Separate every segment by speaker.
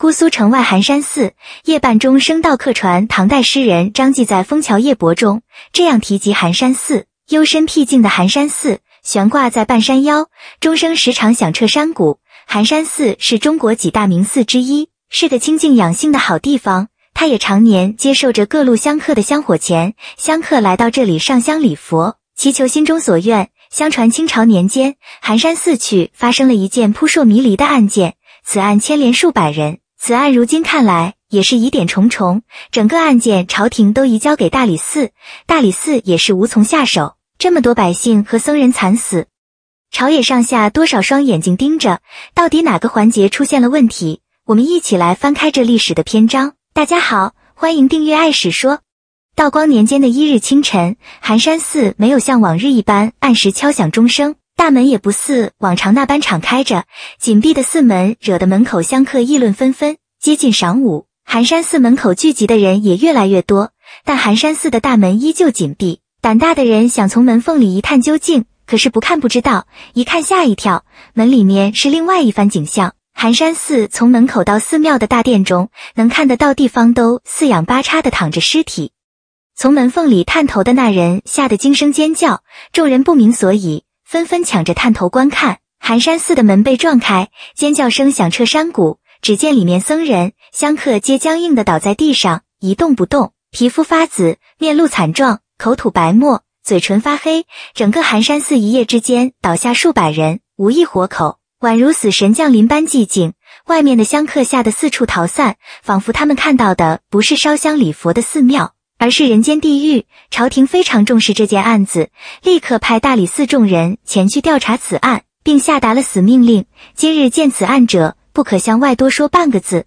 Speaker 1: 姑苏城外寒山寺，夜半钟声到客船。唐代诗人张继在《枫桥夜泊》中这样提及寒山寺。幽深僻静的寒山寺悬挂在半山腰，钟声时常响彻山谷。寒山寺是中国几大名寺之一，是个清静养性的好地方。它也常年接受着各路香客的香火钱。香客来到这里上香礼佛，祈求心中所愿。相传清朝年间，寒山寺去发生了一件扑朔迷离的案件，此案牵连数百人。此案如今看来也是疑点重重，整个案件朝廷都移交给大理寺，大理寺也是无从下手。这么多百姓和僧人惨死，朝野上下多少双眼睛盯着，到底哪个环节出现了问题？我们一起来翻开这历史的篇章。大家好，欢迎订阅《爱史说》。道光年间的一日清晨，寒山寺没有像往日一般按时敲响钟声。大门也不似往常那般敞开着，紧闭的寺门惹得门口香客议论纷纷。接近晌午，寒山寺门口聚集的人也越来越多，但寒山寺的大门依旧紧闭。胆大的人想从门缝里一探究竟，可是不看不知道，一看吓一跳。门里面是另外一番景象。寒山寺从门口到寺庙的大殿中，能看得到地方都四仰八叉的躺着尸体。从门缝里探头的那人吓得惊声尖叫，众人不明所以。纷纷抢着探头观看，寒山寺的门被撞开，尖叫声响彻山谷。只见里面僧人、香客皆僵硬的倒在地上，一动不动，皮肤发紫，面露惨状，口吐白沫，嘴唇发黑。整个寒山寺一夜之间倒下数百人，无一活口，宛如死神降临般寂静。外面的香客吓得四处逃散，仿佛他们看到的不是烧香礼佛的寺庙。而是人间地狱。朝廷非常重视这件案子，立刻派大理寺众人前去调查此案，并下达了死命令：今日见此案者，不可向外多说半个字，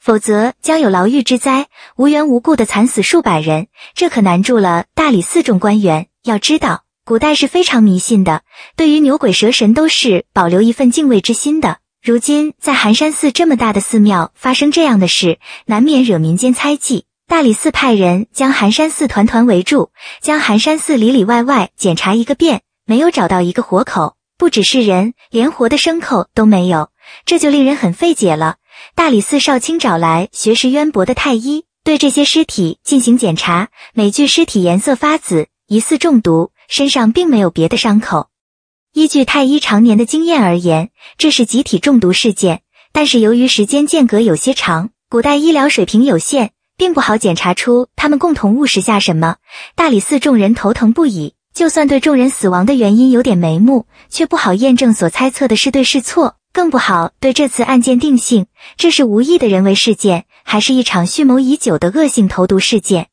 Speaker 1: 否则将有牢狱之灾。无缘无故的惨死数百人，这可难住了大理寺众官员。要知道，古代是非常迷信的，对于牛鬼蛇神都是保留一份敬畏之心的。如今在寒山寺这么大的寺庙发生这样的事，难免惹民间猜忌。大理寺派人将寒山寺团团围住，将寒山寺里里外外检查一个遍，没有找到一个活口。不只是人，连活的牲口都没有，这就令人很费解了。大理寺少卿找来学识渊博的太医，对这些尸体进行检查。每具尸体颜色发紫，疑似中毒，身上并没有别的伤口。依据太医常年的经验而言，这是集体中毒事件。但是由于时间间隔有些长，古代医疗水平有限。并不好检查出他们共同误食下什么，大理寺众人头疼不已。就算对众人死亡的原因有点眉目，却不好验证所猜测的是对是错，更不好对这次案件定性。这是无意的人为事件，还是一场蓄谋已久的恶性投毒事件？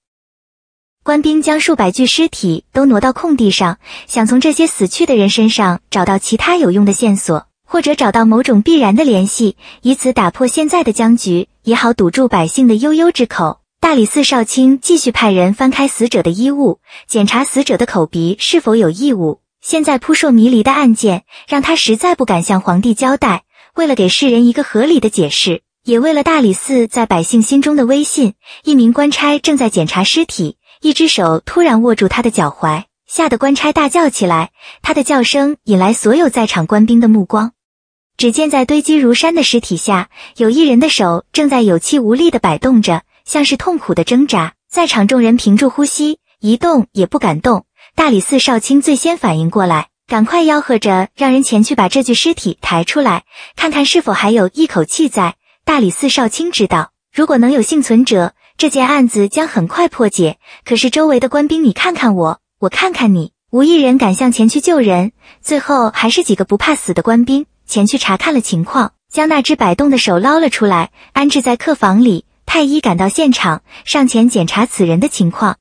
Speaker 1: 官兵将数百具尸体都挪到空地上，想从这些死去的人身上找到其他有用的线索。或者找到某种必然的联系，以此打破现在的僵局也好，堵住百姓的悠悠之口。大理寺少卿继续派人翻开死者的衣物，检查死者的口鼻是否有异物。现在扑朔迷离的案件让他实在不敢向皇帝交代。为了给世人一个合理的解释，也为了大理寺在百姓心中的威信，一名官差正在检查尸体，一只手突然握住他的脚踝，吓得官差大叫起来。他的叫声引来所有在场官兵的目光。只见在堆积如山的尸体下，有一人的手正在有气无力的摆动着，像是痛苦的挣扎。在场众人屏住呼吸，一动也不敢动。大理寺少卿最先反应过来，赶快吆喝着让人前去把这具尸体抬出来，看看是否还有一口气在。大理寺少卿知道，如果能有幸存者，这件案子将很快破解。可是周围的官兵，你看看我，我看看你，无一人敢向前去救人。最后还是几个不怕死的官兵。前去查看了情况，将那只摆动的手捞了出来，安置在客房里。太医赶到现场，上前检查此人的情况，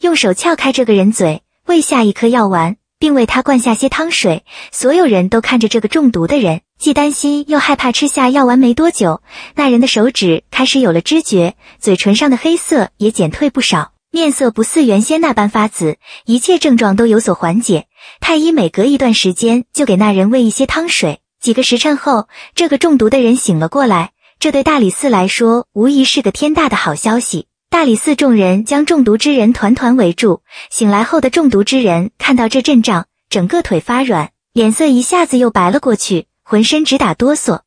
Speaker 1: 用手撬开这个人嘴，喂下一颗药丸，并为他灌下些汤水。所有人都看着这个中毒的人，既担心又害怕。吃下药丸没多久，那人的手指开始有了知觉，嘴唇上的黑色也减退不少，面色不似原先那般发紫，一切症状都有所缓解。太医每隔一段时间就给那人喂一些汤水。几个时辰后，这个中毒的人醒了过来，这对大理寺来说无疑是个天大的好消息。大理寺众人将中毒之人团团围住，醒来后的中毒之人看到这阵仗，整个腿发软，脸色一下子又白了过去，浑身直打哆嗦。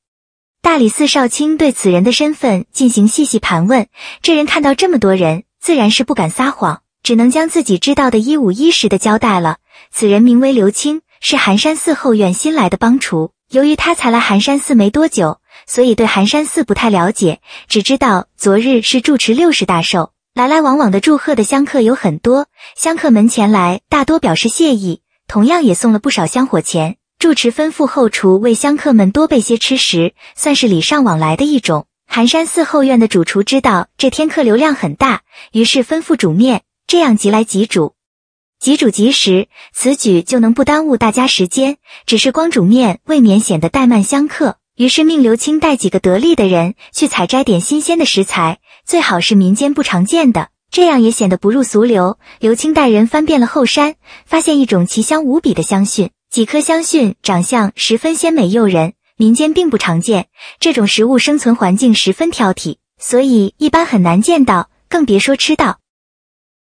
Speaker 1: 大理寺少卿对此人的身份进行细细盘问，这人看到这么多人，自然是不敢撒谎，只能将自己知道的一五一十的交代了。此人名为刘青，是寒山寺后院新来的帮厨。由于他才来寒山寺没多久，所以对寒山寺不太了解，只知道昨日是住持六十大寿，来来往往的祝贺的香客有很多，香客们前来大多表示谢意，同样也送了不少香火钱。住持吩咐后厨为香客们多备些吃食，算是礼尚往来的一种。寒山寺后院的主厨知道这天客流量很大，于是吩咐煮面，这样即来即煮。即煮即食，此举就能不耽误大家时间。只是光煮面未免显得怠慢相克，于是命刘青带几个得力的人去采摘点新鲜的食材，最好是民间不常见的，这样也显得不入俗流。刘青带人翻遍了后山，发现一种奇香无比的香蕈，几颗香蕈长相十分鲜美诱人，民间并不常见。这种食物生存环境十分挑剔，所以一般很难见到，更别说吃到。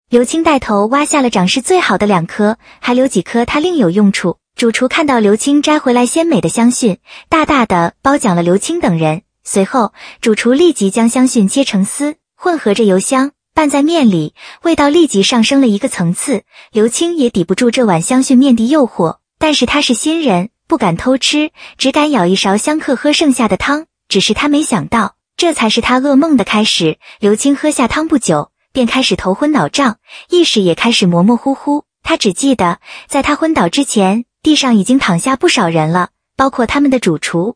Speaker 1: 刘青带头挖下了长势最好的两颗，还留几颗，它另有用处。主厨看到刘青摘回来鲜美的香蕈，大大的褒奖了刘青等人。随后，主厨立即将香蕈切成丝，混合着油香拌在面里，味道立即上升了一个层次。刘青也抵不住这碗香蕈面的诱惑，但是他是新人，不敢偷吃，只敢舀一勺香客喝剩下的汤。只是他没想到，这才是他噩梦的开始。刘青喝下汤不久。便开始头昏脑胀，意识也开始模模糊糊。他只记得，在他昏倒之前，地上已经躺下不少人了，包括他们的主厨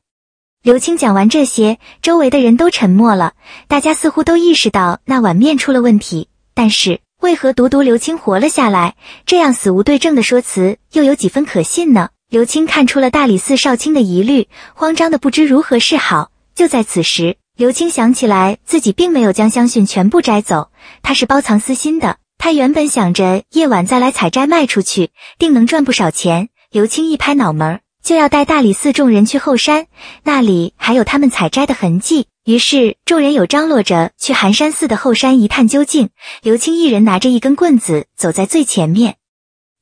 Speaker 1: 刘青。讲完这些，周围的人都沉默了。大家似乎都意识到那碗面出了问题，但是为何独独刘青活了下来？这样死无对证的说辞，又有几分可信呢？刘青看出了大理寺少卿的疑虑，慌张的不知如何是好。就在此时。刘青想起来，自己并没有将香薰全部摘走，他是包藏私心的。他原本想着夜晚再来采摘卖出去，定能赚不少钱。刘青一拍脑门，就要带大理寺众人去后山，那里还有他们采摘的痕迹。于是众人有张罗着去寒山寺的后山一探究竟。刘青一人拿着一根棍子走在最前面，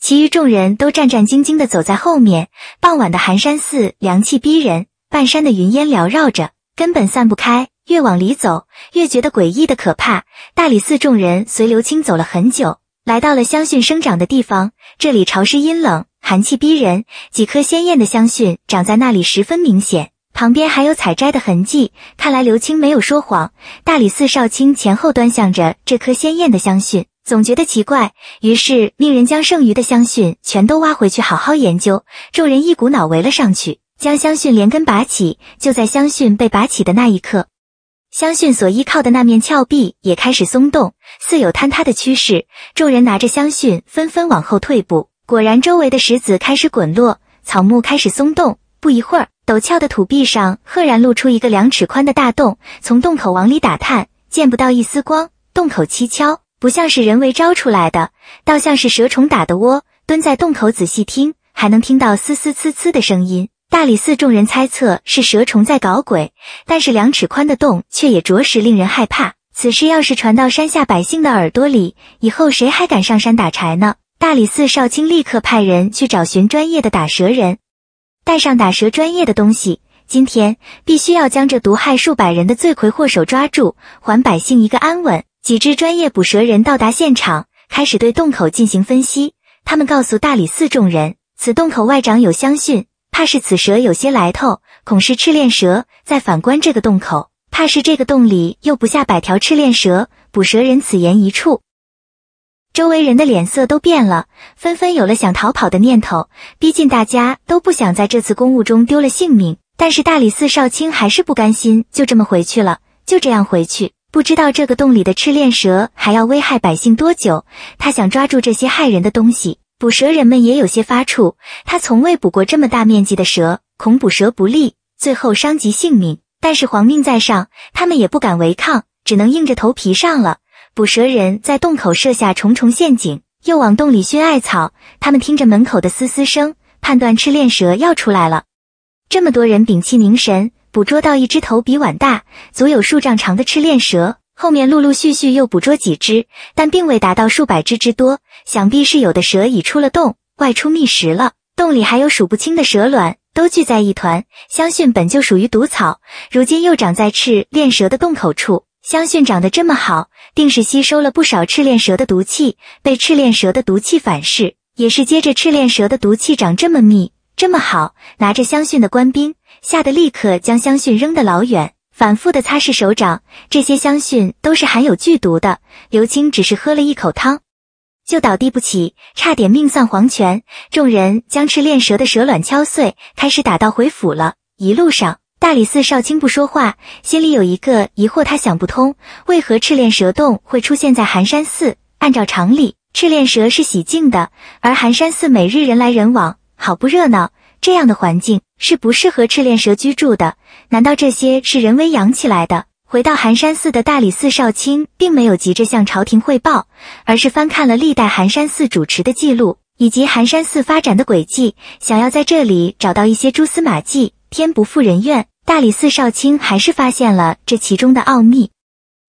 Speaker 1: 其余众人都战战兢兢的走在后面。傍晚的寒山寺凉气逼人，半山的云烟缭绕着。根本散不开，越往里走越觉得诡异的可怕。大理寺众人随刘青走了很久，来到了香薰生长的地方。这里潮湿阴冷，寒气逼人，几颗鲜艳的香薰长在那里十分明显，旁边还有采摘的痕迹。看来刘青没有说谎。大理寺少卿前后端详着这颗鲜艳的香薰，总觉得奇怪，于是命人将剩余的香薰全都挖回去，好好研究。众人一股脑围了上去。将香蕈连根拔起，就在香蕈被拔起的那一刻，香蕈所依靠的那面峭壁也开始松动，似有坍塌的趋势。众人拿着香蕈纷纷往后退步。果然，周围的石子开始滚落，草木开始松动。不一会儿，陡峭的土壁上赫然露出一个两尺宽的大洞。从洞口往里打探，见不到一丝光。洞口蹊跷，不像是人为招出来的，倒像是蛇虫打的窝。蹲在洞口仔细听，还能听到嘶嘶嘶嘶的声音。大理寺众人猜测是蛇虫在搞鬼，但是两尺宽的洞却也着实令人害怕。此事要是传到山下百姓的耳朵里，以后谁还敢上山打柴呢？大理寺少卿立刻派人去找寻专业的打蛇人，带上打蛇专业的东西。今天必须要将这毒害数百人的罪魁祸首抓住，还百姓一个安稳。几只专业捕蛇人到达现场，开始对洞口进行分析。他们告诉大理寺众人，此洞口外长有香蕈。怕是此蛇有些来头，恐是赤练蛇。再反观这个洞口，怕是这个洞里又不下百条赤练蛇。捕蛇人此言一出，周围人的脸色都变了，纷纷有了想逃跑的念头。毕竟大家都不想在这次公务中丢了性命。但是大理寺少卿还是不甘心就这么回去了，就这样回去，不知道这个洞里的赤练蛇还要危害百姓多久。他想抓住这些害人的东西。捕蛇人们也有些发怵，他从未捕过这么大面积的蛇，恐捕蛇不利，最后伤及性命。但是皇命在上，他们也不敢违抗，只能硬着头皮上了。捕蛇人在洞口设下重重陷阱，又往洞里熏艾草。他们听着门口的嘶嘶声，判断赤练蛇要出来了。这么多人屏气凝神，捕捉到一只头比碗大、足有数丈长的赤练蛇，后面陆陆续续又捕捉几只，但并未达到数百只之多。想必是有的蛇已出了洞，外出觅食了。洞里还有数不清的蛇卵，都聚在一团。香薰本就属于毒草，如今又长在赤链蛇的洞口处。香薰长得这么好，定是吸收了不少赤链蛇的毒气，被赤链蛇的毒气反噬，也是接着赤链蛇的毒气长这么密，这么好。拿着香薰的官兵吓得立刻将香薰扔得老远，反复的擦拭手掌。这些香薰都是含有剧毒的。刘青只是喝了一口汤。就倒地不起，差点命丧黄泉。众人将赤练蛇的蛇卵敲碎，开始打道回府了。一路上，大理寺少卿不说话，心里有一个疑惑，他想不通，为何赤练蛇洞会出现在寒山寺？按照常理，赤练蛇是喜静的，而寒山寺每日人来人往，好不热闹，这样的环境是不适合赤练蛇居住的。难道这些是人为养起来的？回到寒山寺的大理寺少卿，并没有急着向朝廷汇报，而是翻看了历代寒山寺主持的记录以及寒山寺发展的轨迹，想要在这里找到一些蛛丝马迹。天不负人愿，大理寺少卿还是发现了这其中的奥秘。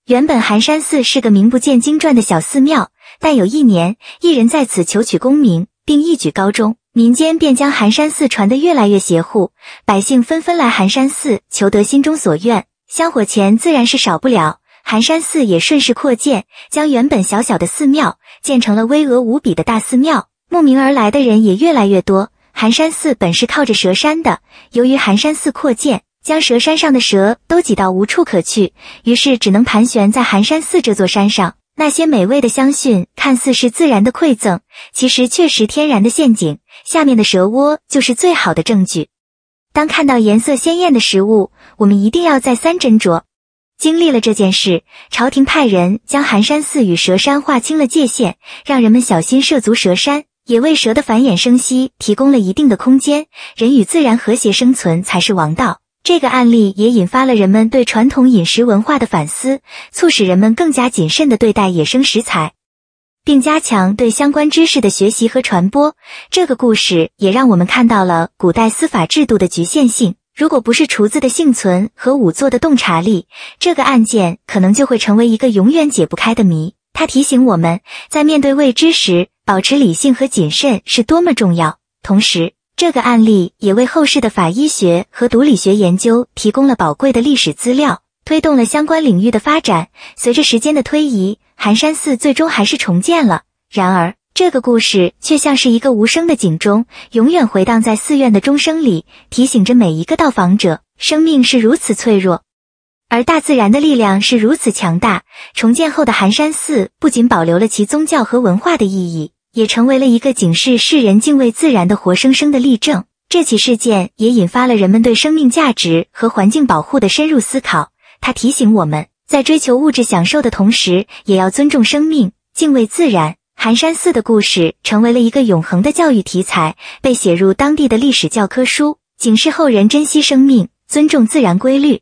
Speaker 1: 原本寒山寺是个名不见经传的小寺庙，但有一年，一人在此求取功名，并一举高中，民间便将寒山寺传得越来越邪乎，百姓纷纷来寒山寺求得心中所愿。香火钱自然是少不了，寒山寺也顺势扩建，将原本小小的寺庙建成了巍峨无比的大寺庙。慕名而来的人也越来越多。寒山寺本是靠着蛇山的，由于寒山寺扩建，将蛇山上的蛇都挤到无处可去，于是只能盘旋在寒山寺这座山上。那些美味的香蕈看似是自然的馈赠，其实确实天然的陷阱，下面的蛇窝就是最好的证据。当看到颜色鲜艳的食物，我们一定要再三斟酌。经历了这件事，朝廷派人将寒山寺与蛇山划清了界限，让人们小心涉足蛇山，也为蛇的繁衍生息提供了一定的空间。人与自然和谐生存才是王道。这个案例也引发了人们对传统饮食文化的反思，促使人们更加谨慎的对待野生食材。并加强对相关知识的学习和传播。这个故事也让我们看到了古代司法制度的局限性。如果不是厨子的幸存和仵作的洞察力，这个案件可能就会成为一个永远解不开的谜。它提醒我们在面对未知时，保持理性和谨慎是多么重要。同时，这个案例也为后世的法医学和毒理学研究提供了宝贵的历史资料。推动了相关领域的发展。随着时间的推移，寒山寺最终还是重建了。然而，这个故事却像是一个无声的警钟，永远回荡在寺院的钟声里，提醒着每一个到访者：生命是如此脆弱，而大自然的力量是如此强大。重建后的寒山寺不仅保留了其宗教和文化的意义，也成为了一个警示世人敬畏自然的活生生的例证。这起事件也引发了人们对生命价值和环境保护的深入思考。他提醒我们，在追求物质享受的同时，也要尊重生命、敬畏自然。寒山寺的故事成为了一个永恒的教育题材，被写入当地的历史教科书，警示后人珍惜生命、尊重自然规律。